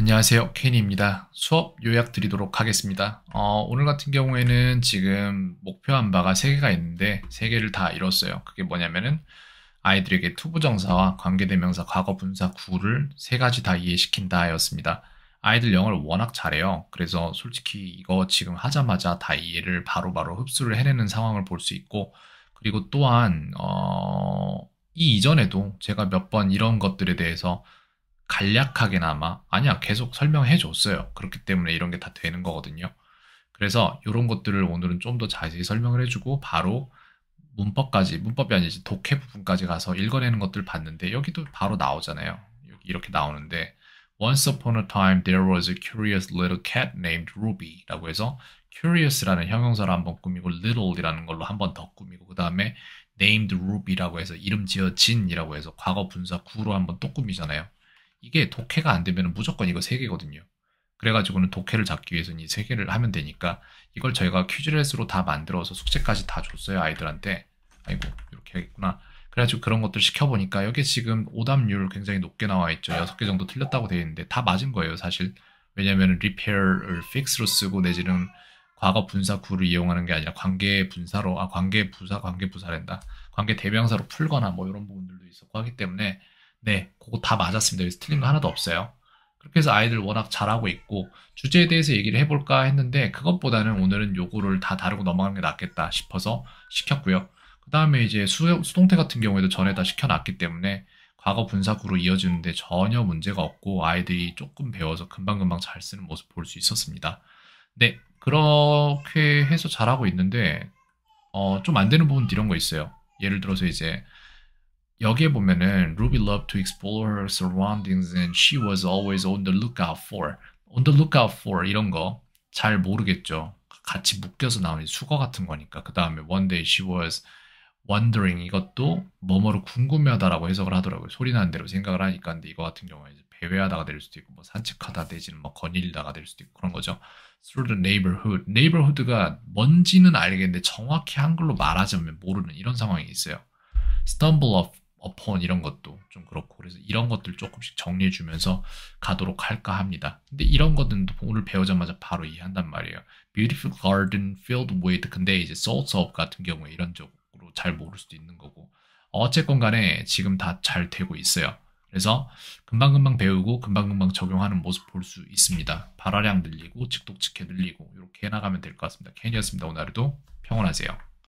안녕하세요. 케니입니다 수업 요약 드리도록 하겠습니다. 어, 오늘 같은 경우에는 지금 목표한 바가 3개가 있는데 3개를 다 이뤘어요. 그게 뭐냐면은 아이들에게 투부정사와 관계대명사 과거분사 구를 3가지 다 이해시킨다 였습니다. 아이들 영어를 워낙 잘해요. 그래서 솔직히 이거 지금 하자마자 다 이해를 바로바로 바로 흡수를 해내는 상황을 볼 수 있고 그리고 또한 어, 이 이전에도 제가 몇 번 이런 것들에 대해서 간략하게나마 아니야 계속 설명해 줬어요. 그렇기 때문에 이런 게 다 되는 거거든요. 그래서 이런 것들을 오늘은 좀 더 자세히 설명을 해주고 바로 문법까지 문법이 아니지 독해 부분까지 가서 읽어내는 것들 봤는데 여기도 바로 나오잖아요. 이렇게 나오는데 Once upon a time there was a curious little cat named Ruby라고 해서 curious라는 형용사를 한번 꾸미고 little이라는 걸로 한번 더 꾸미고 그 다음에 named Ruby라고 해서 이름 지어진이라고 해서 과거 분사 구로 한번 또 꾸미잖아요. 이게 독해가 안 되면 무조건 이거 3 개거든요. 그래가지고는 독해를 잡기 위해서는 이 세 개를 하면 되니까 이걸 저희가 퀴즈렛으로 다 만들어서 숙제까지 다 줬어요 아이들한테. 아이고 이렇게 하겠구나. 그래가지고 그런 것들 시켜보니까 여기 지금 오답률 굉장히 높게 나와 있죠. 6개 정도 틀렸다고 되어 있는데 다 맞은 거예요 사실. 왜냐면 하 repair을 fix로 쓰고 내지는 과거 분사 구를 이용하는 게 아니라 관계 분사로 아 관계 부사 관계 부사랜다 관계 대명사로 풀거나 뭐 이런 부분들도 있었고 하기 때문에 네, 그거 다 맞았습니다. 그래서 틀린 거 음. 하나도 없어요. 그렇게 해서 아이들 워낙 잘하고 있고 주제에 대해서 얘기를 해볼까 했는데 그것보다는 오늘은 요거를 다 다루고 넘어가는 게 낫겠다 싶어서 시켰고요. 그 다음에 이제 수, 수동태 같은 경우에도 전에 다 시켜놨기 때문에 과거 분사구로 이어지는데 전혀 문제가 없고 아이들이 조금 배워서 금방금방 잘 쓰는 모습 볼 수 있었습니다. 네, 그렇게 해서 잘하고 있는데 어, 좀 안 되는 부분 도 이런 거 있어요. 예를 들어서 이제 여기에 보면은 Ruby loved to explore her surroundings and she was always on the lookout for on the lookout for 이런 거 잘 모르겠죠. 같이 묶여서 나오는 수거 같은 거니까. 그 다음에 one day she was wondering 이것도 뭐뭐로 궁금해하다라고 해석을 하더라고요. 소리 나는 대로 생각을 하니까 근데 이거 같은 경우에 배회하다가 될 수도 있고 뭐 산책하다 내지는 뭐 거닐다가 될 수도 있고 그런 거죠. through the neighborhood. neighborhood가 뭔지는 알겠는데 정확히 한글로 말하자면 모르는 이런 상황이 있어요. stumble 어폰 이런 것도 좀 그렇고 그래서 이런 것들 조금씩 정리해 주면서 가도록 할까 합니다. 근데 이런 것들도 오늘 배우자마자 바로 이해한단 말이에요. Beautiful garden filled with 근데 이제 source of 같은 경우에 이런 쪽으로 잘 모를 수도 있는 거고 어쨌건 간에 지금 다 잘 되고 있어요. 그래서 금방금방 배우고 금방금방 적용하는 모습 볼 수 있습니다. 발화량 늘리고 직독직해 늘리고 이렇게 해나가면 될 것 같습니다. 케이였습니다 오늘도 하루 평온하세요.